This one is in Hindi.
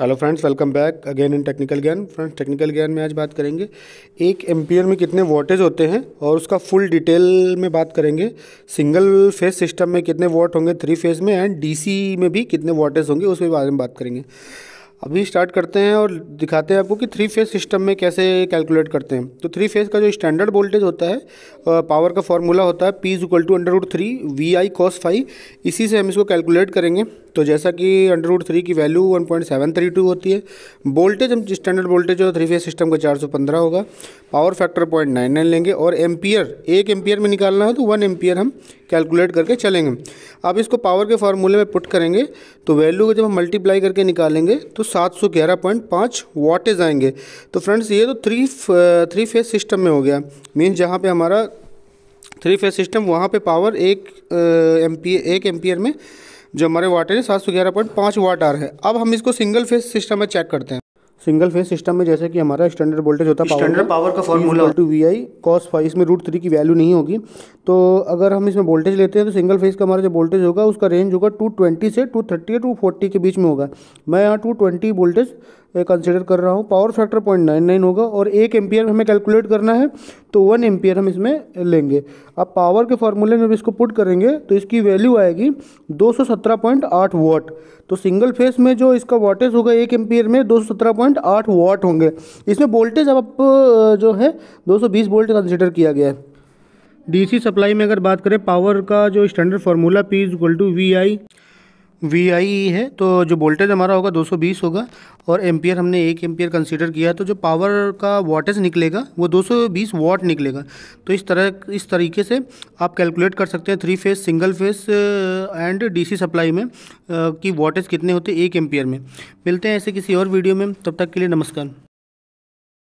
hello friends welcome back again in Technical Gyan friends Technical Gyan में आज बात करेंगे एक एम्पियर में कितने वोल्टेज होते हैं और उसका फुल डिटेल में बात करेंगे सिंगल फेज सिस्टम में कितने वोट होंगे थ्री फेज में एंड डीसी में भी कितने वोल्टेज होंगे उसके बारे में बात करेंगे अभी स्टार्ट करते हैं और दिखाते हैं आपको कि थ्री फेज़ सिस्टम में कैसे कैलकुलेट करते हैं तो थ्री फेज़ का जो स्टैंडर्ड वोल्टेज होता है पावर का फॉर्मूला होता है P is equal to under root three V I cos phi इसी से हम इसको कैलकुलेट करेंगे तो जैसा कि अंडर रूट थ्री की value one point seven three two होती है वोल्टेज हम स्टैंडर्ड वोल्टेज जो थ्री फेज सिस्टम का चार सौ पंद्रह होगा power factor point nine nine लेंगे और एम्पियर एक एम्पियर में निकालना है तो वन एम्पियर हम कैलकुलेट करके चलेंगे अब इसको पावर के फार्मूले में पुट करेंगे तो वैल्यू को जब हम मल्टीप्लाई करके निकालेंगे तो 711.5 वाटेज आएंगे तो फ्रेंड्स ये तो थ्री थ्री फेज सिस्टम में हो गया मीन जहाँ पे हमारा थ्री फेज सिस्टम वहाँ पे पावर एक एम्पियर एक एम्पियर में जो हमारे वाटेज है सात सौ ग्यारह पॉइंट पाँच वाट आ रहा है अब हम इसको सिंगल फेज सिस्टम में चेक करते हैं सिंगल फेज सिस्टम में जैसे कि हमारा स्टैंडर्ड वोल्टेज होता है स्टैंडर्ड पावर का formula two V I cos phi इसमें रूट थ्री की वैल्यू नहीं होगी तो अगर हम इसमें वोल्टेज लेते हैं तो सिंगल फेज का हमारा जो वोल्टेज होगा उसका रेंज होगा टू ट्वेंटी से टू थर्टी या टू फोर्टी के बीच में होगा मैं यहाँ टू ट्वेंटी वोल्टेज कंसिडर कर रहा हूँ power factor point nine nine होगा और एक एम्पियर हमें कैलकुलेट करना है तो वन एम्पियर हम इसमें लेंगे अब पावर के फार्मूले में भी इसको पुट करेंगे तो इसकी वैल्यू आएगी 217.8 वाट तो सिंगल फेस में जो इसका वाटेज होगा एक एम्पियर में 217.8 वाट होंगे इसमें वोल्टेज अब जो है 220 वोल्ट कंसिडर किया गया है डीसी सप्लाई में अगर बात करें पावर का जो standard formula P is equal to V I V I e है तो जो वोल्टेज हमारा होगा 220 होगा और एम्पियर हमने एक एम्पियर कंसीडर किया तो जो पावर का वाटेज निकलेगा वो 220 वाट निकलेगा तो इस तरह इस तरीके से आप कैलकुलेट कर सकते हैं three phase single phase and DC supply में uh, कि वाटेज कितने होते हैं एक एम्पियर में मिलते हैं ऐसे किसी और वीडियो में तब तक के लिए नमस्कार